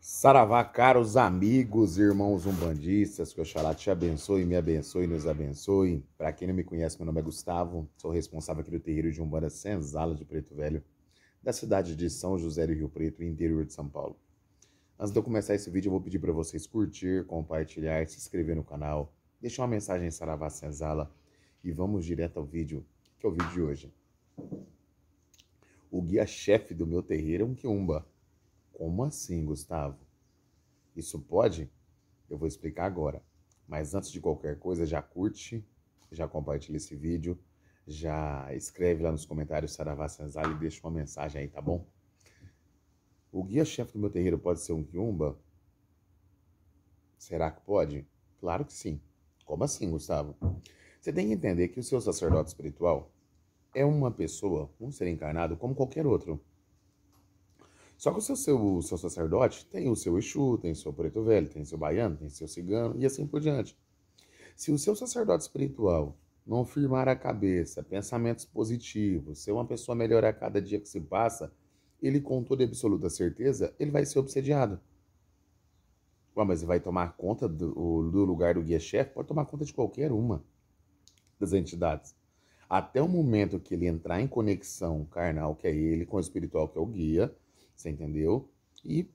Saravá, caros amigos irmãos umbandistas, que Oxalá te abençoe, me abençoe e nos abençoe. Para quem não me conhece, meu nome é Gustavo, sou responsável aqui do terreiro de Umbanda Senzala de Preto Velho, da cidade de São José do Rio Preto, interior de São Paulo. Antes de eu começar esse vídeo, eu vou pedir para vocês curtir, compartilhar, se inscrever no canal, deixar uma mensagem em Saravá Senzala e vamos direto ao vídeo, que é o vídeo de hoje. O guia-chefe do meu terreiro é um quiumba como assim, Gustavo? Isso pode? Eu vou explicar agora. Mas antes de qualquer coisa, já curte, já compartilha esse vídeo, já escreve lá nos comentários Saravá e deixa uma mensagem aí, tá bom? O guia-chefe do meu terreiro pode ser um quiumba? Será que pode? Claro que sim. Como assim, Gustavo? Você tem que entender que o seu sacerdote espiritual é uma pessoa, um ser encarnado, como qualquer outro. Só que o seu, seu, seu sacerdote tem o seu Exu, tem o seu preto velho, tem o seu baiano, tem o seu cigano e assim por diante. Se o seu sacerdote espiritual não firmar a cabeça, pensamentos positivos, ser uma pessoa melhor a cada dia que se passa, ele com toda absoluta certeza, ele vai ser obsediado. Ué, mas vai tomar conta do, do lugar do guia-chefe? Pode tomar conta de qualquer uma das entidades. Até o momento que ele entrar em conexão carnal, que é ele, com o espiritual, que é o guia, você entendeu? E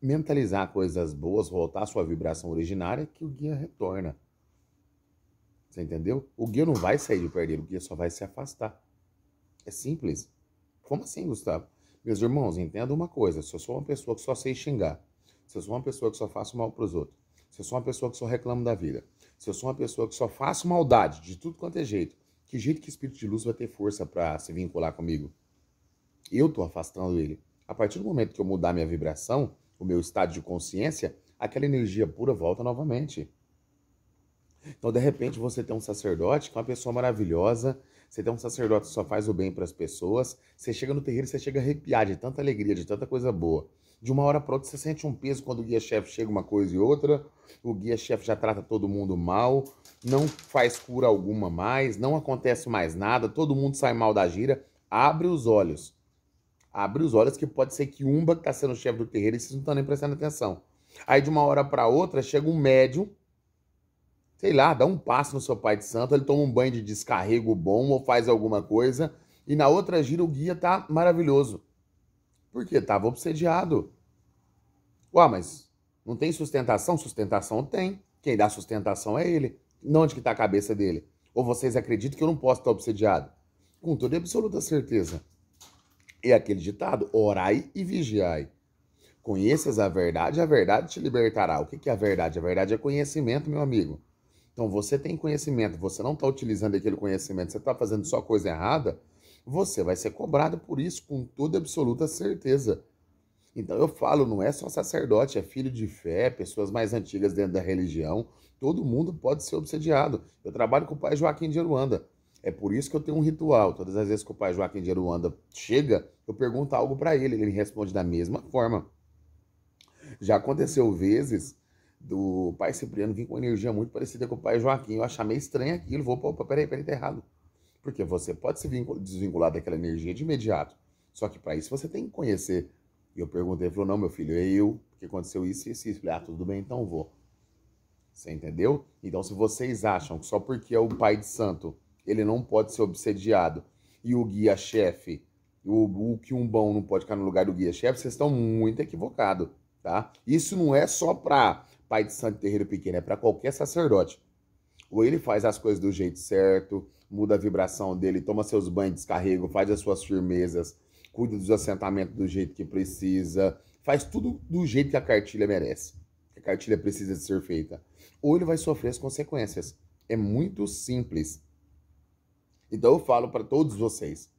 mentalizar coisas boas, voltar à sua vibração originária, que o guia retorna. Você entendeu? O guia não vai sair de perto dele, o guia só vai se afastar. É simples. Como assim, Gustavo? Meus irmãos, entenda uma coisa: se eu sou uma pessoa que só sei xingar, se eu sou uma pessoa que só faço mal para os outros, se eu sou uma pessoa que só reclamo da vida, se eu sou uma pessoa que só faço maldade de tudo quanto é jeito, que jeito que o espírito de luz vai ter força para se vincular comigo? Eu estou afastando ele. A partir do momento que eu mudar minha vibração, o meu estado de consciência, aquela energia pura volta novamente. Então, de repente, você tem um sacerdote que é uma pessoa maravilhosa, você tem um sacerdote que só faz o bem para as pessoas, você chega no terreiro, e você chega a arrepiar de tanta alegria, de tanta coisa boa. De uma hora para outra, você sente um peso quando o guia-chefe chega uma coisa e outra, o guia-chefe já trata todo mundo mal, não faz cura alguma mais, não acontece mais nada, todo mundo sai mal da gira. Abre os olhos abre os olhos que pode ser que umba que está sendo chefe do terreiro e vocês não estão nem prestando atenção. Aí de uma hora para outra chega um médium, sei lá, dá um passo no seu pai de santo, ele toma um banho de descarrego bom ou faz alguma coisa, e na outra gira o guia tá maravilhoso. Porque estava obsediado. Uau, mas não tem sustentação? Sustentação tem. Quem dá sustentação é ele. Não onde que está a cabeça dele? Ou vocês acreditam que eu não posso estar obsediado? Com toda absoluta certeza. E aquele ditado: orai e vigiai. Conheças a verdade, a verdade te libertará. O que é a verdade? A verdade é conhecimento, meu amigo. Então você tem conhecimento, você não está utilizando aquele conhecimento, você está fazendo só coisa errada, você vai ser cobrado por isso com toda absoluta certeza. Então eu falo, não é só sacerdote, é filho de fé, pessoas mais antigas dentro da religião, todo mundo pode ser obsediado. Eu trabalho com o pai Joaquim de Aruanda. É por isso que eu tenho um ritual. Todas as vezes que o pai Joaquim de Aruanda chega, eu pergunto algo para ele, ele me responde da mesma forma. Já aconteceu vezes do pai Cipriano vir com energia muito parecida com o pai Joaquim. Eu achei meio estranho aquilo, vou, opa, peraí, peraí, tá errado. Porque você pode se desvincular daquela energia de imediato. Só que para isso você tem que conhecer. E eu perguntei, ele falou, não, meu filho, é eu, porque aconteceu isso e isso. falei, ah, tudo bem, então vou. Você entendeu? Então, se vocês acham que só porque é o pai de santo ele não pode ser obsediado, e o guia-chefe, o, o bom não pode ficar no lugar do guia-chefe, vocês estão muito equivocados, tá? Isso não é só para pai de santo terreiro pequeno, é para qualquer sacerdote. Ou ele faz as coisas do jeito certo, muda a vibração dele, toma seus banhos, descarrega, faz as suas firmezas, cuida dos assentamentos do jeito que precisa, faz tudo do jeito que a cartilha merece, que a cartilha precisa de ser feita. Ou ele vai sofrer as consequências. É muito simples. Então eu falo para todos vocês: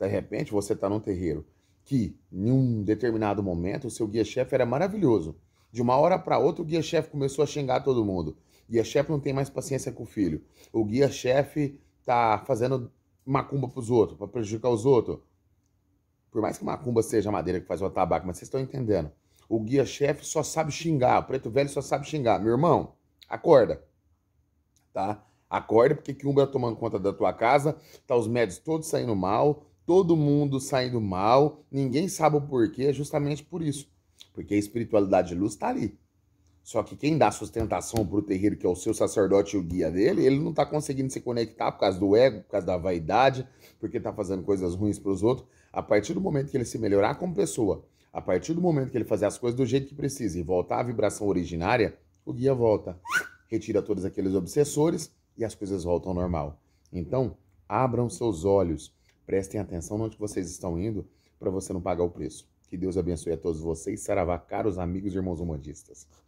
de repente você está num terreiro que, em um determinado momento, o seu guia-chefe era maravilhoso. De uma hora para outra, o guia-chefe começou a xingar todo mundo. O guia-chefe não tem mais paciência com o filho. O guia-chefe tá fazendo macumba para os outros, para prejudicar os outros. Por mais que macumba seja a madeira que faz o tabaco, mas vocês estão entendendo. O guia-chefe só sabe xingar, o preto velho só sabe xingar. Meu irmão, acorda. Tá? Acorda, porque que Umbra tomando conta da tua casa, tá os médicos todos saindo mal, todo mundo saindo mal, ninguém sabe o porquê, é justamente por isso. Porque a espiritualidade de luz está ali. Só que quem dá sustentação para o terreiro, que é o seu sacerdote e o guia dele, ele não está conseguindo se conectar por causa do ego, por causa da vaidade, porque está fazendo coisas ruins para os outros. A partir do momento que ele se melhorar como pessoa, a partir do momento que ele fazer as coisas do jeito que precisa e voltar à vibração originária, o guia volta, retira todos aqueles obsessores e as coisas voltam ao normal. Então, abram seus olhos, prestem atenção onde vocês estão indo para você não pagar o preço. Que Deus abençoe a todos vocês. Saravá, caros amigos e irmãos humanistas.